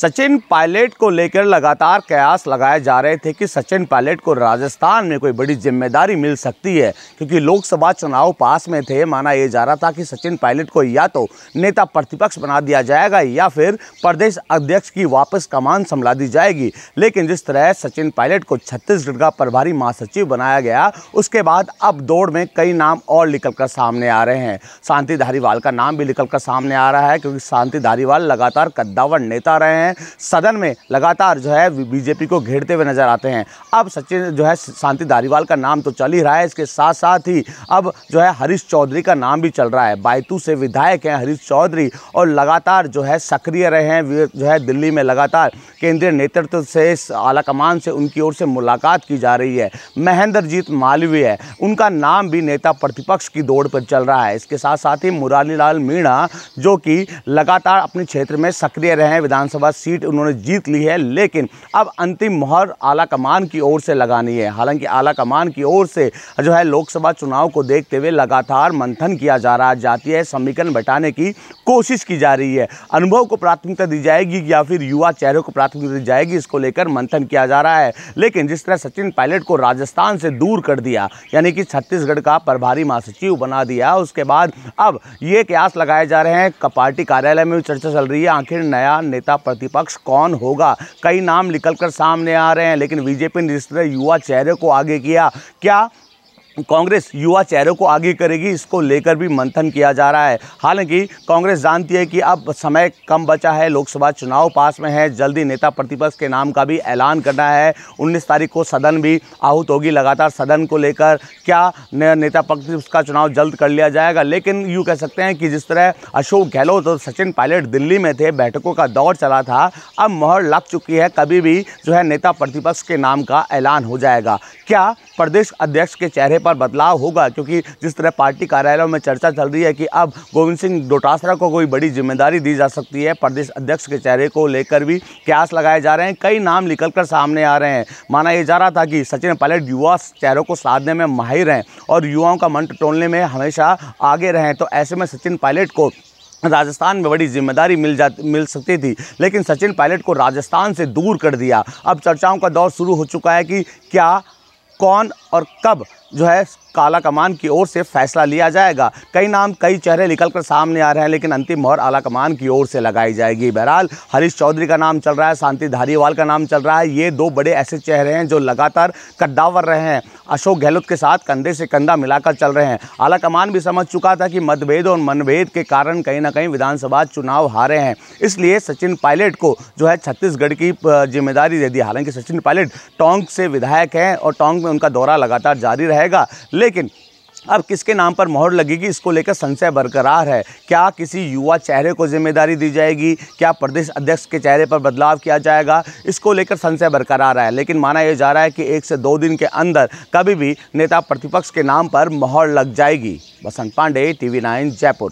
Sachin pilot को लेकर लगातार कयास लगाए जा रहे थे कि सचिन पायलट को राजस्थान में कोई बड़ी जिम्मेदारी मिल सकती है क्योंकि लोकसभा चुनाव पास में थे माना यह जा रहा था कि सचिन पायलट को या तो नेता प्रतिपक्ष बना दिया जाएगा या फिर प्रदेश अध्यक्ष की वापस कमान संभला दी जाएगी लेकिन जिस तरह सचिन पायलट को छत्तीसगढ़ का प्रभारी महासचिव बनाया गया उसके बाद अब दौड़ में कई नाम और कर सामने आ रहे हैं शांति धारीवाल का नाम भी कर सामने आ रहा है क्योंकि शांति धारीवाल लगातार कद्दावर नेता रहे हैं हैं सदन में लगातार जो है बीजेपी को घेरते हुए नजर आते हैं अब सचिन जो है शांति धारीवाल का नाम तो चल ही रहा है इसके साथ साथ ही अब जो है हरीश चौधरी का नाम भी चल रहा है बायतू से विधायक हैं हरीश चौधरी और लगातार जो है सक्रिय रहे हैं जो है दिल्ली में लगातार केंद्रीय नेतृत्व से आला कमान से उनकी ओर से मुलाकात की जा रही है महेंद्रजीत मालवीय है उनका नाम भी नेता प्रतिपक्ष की दौड़ पर चल रहा है इसके साथ साथ ही मुरारी लाल मीणा जो कि लगातार अपने क्षेत्र में सक्रिय रहे हैं विधानसभा सीट उन्होंने जीत ली है लेकिन अब अंतिम मोहर आला कमान की ओर से लगानी है हालांकि आला कमान की ओर से जो है लोकसभा चुनाव को देखते हुए लगातार मंथन किया जा रहा है समीकरण बटाने की कोशिश की जा रही है अनुभव को प्राथमिकता दी जाएगी या फिर युवा चेहरों को प्राथमिक बात जाएगी इसको लेकर मंथन किया जा रहा है लेकिन जिस तरह सचिन पायलट को राजस्थान से दूर कर दिया यानी कि छत्तीसगढ़ का प्रभारी महासचिव बना दिया उसके बाद अब ये कयास लगाए जा रहे हैं पार्टी कार्यालय में भी चर्चा चल रही है आखिर नया नेता प्रतिपक्ष कौन होगा कई नाम निकल सामने आ रहे हैं लेकिन बीजेपी ने जिस तरह युवा चेहरे को आगे किया क्या कांग्रेस युवा चेहरों को आगे करेगी इसको लेकर भी मंथन किया जा रहा है हालांकि कांग्रेस जानती है कि अब समय कम बचा है लोकसभा चुनाव पास में है जल्दी नेता प्रतिपक्ष के नाम का भी ऐलान करना है 19 तारीख को सदन भी आहूत होगी लगातार सदन को लेकर क्या नेता प्रतिपक्ष का चुनाव जल्द कर लिया जाएगा लेकिन यूँ कह सकते हैं कि जिस तरह अशोक गहलोत और सचिन पायलट दिल्ली में थे बैठकों का दौर चला था अब मोहर लग चुकी है कभी भी जो है नेता प्रतिपक्ष के नाम का ऐलान हो जाएगा क्या प्रदेश अध्यक्ष के चेहरे पर बदलाव होगा क्योंकि जिस तरह पार्टी कार्यालयों में चर्चा चल रही है कि अब गोविंद सिंह डोटासरा को कोई बड़ी जिम्मेदारी दी जा सकती है प्रदेश अध्यक्ष के चेहरे को लेकर भी क्यास लगाए जा रहे हैं कई नाम निकल कर सामने आ रहे हैं माना यह जा रहा था कि सचिन पायलट युवा चेहरों को साधने में माहिर हैं और युवाओं का मन टोलने में हमेशा आगे रहें तो ऐसे में सचिन पायलट को राजस्थान में बड़ी जिम्मेदारी मिल जा मिल सकती थी लेकिन सचिन पायलट को राजस्थान से दूर कर दिया अब चर्चाओं का दौर शुरू हो चुका है कि क्या कौन और कब जो है काला कमान की ओर से फैसला लिया जाएगा कई नाम कई चेहरे निकल कर सामने आ रहे हैं लेकिन अंतिम मोहर आला कमान की ओर से लगाई जाएगी बहरहाल हरीश चौधरी का नाम चल रहा है शांति धारीवाल का नाम चल रहा है ये दो बड़े ऐसे चेहरे हैं जो लगातार कद्दावर रहे हैं अशोक गहलोत के साथ कंधे से कंधा मिलाकर चल रहे हैं आला कमान भी समझ चुका था कि मतभेद और मनभेद के कारण कहीं ना कहीं विधानसभा चुनाव हारे हैं इसलिए सचिन पायलट को जो है छत्तीसगढ़ की जिम्मेदारी दे दी हालांकि सचिन पायलट टोंक से विधायक हैं और टोंक में उनका दौरा लगातार जारी रहे रहेगा लेकिन अब किसके नाम पर मोहर लगेगी इसको लेकर संशय बरकरार है क्या किसी युवा चेहरे को जिम्मेदारी दी जाएगी क्या प्रदेश अध्यक्ष के चेहरे पर बदलाव किया जाएगा इसको लेकर संशय बरकरार है लेकिन माना यह जा रहा है कि एक से दो दिन के अंदर कभी भी नेता प्रतिपक्ष के नाम पर मोहर लग जाएगी बसंत पांडे टीवी नाइन जयपुर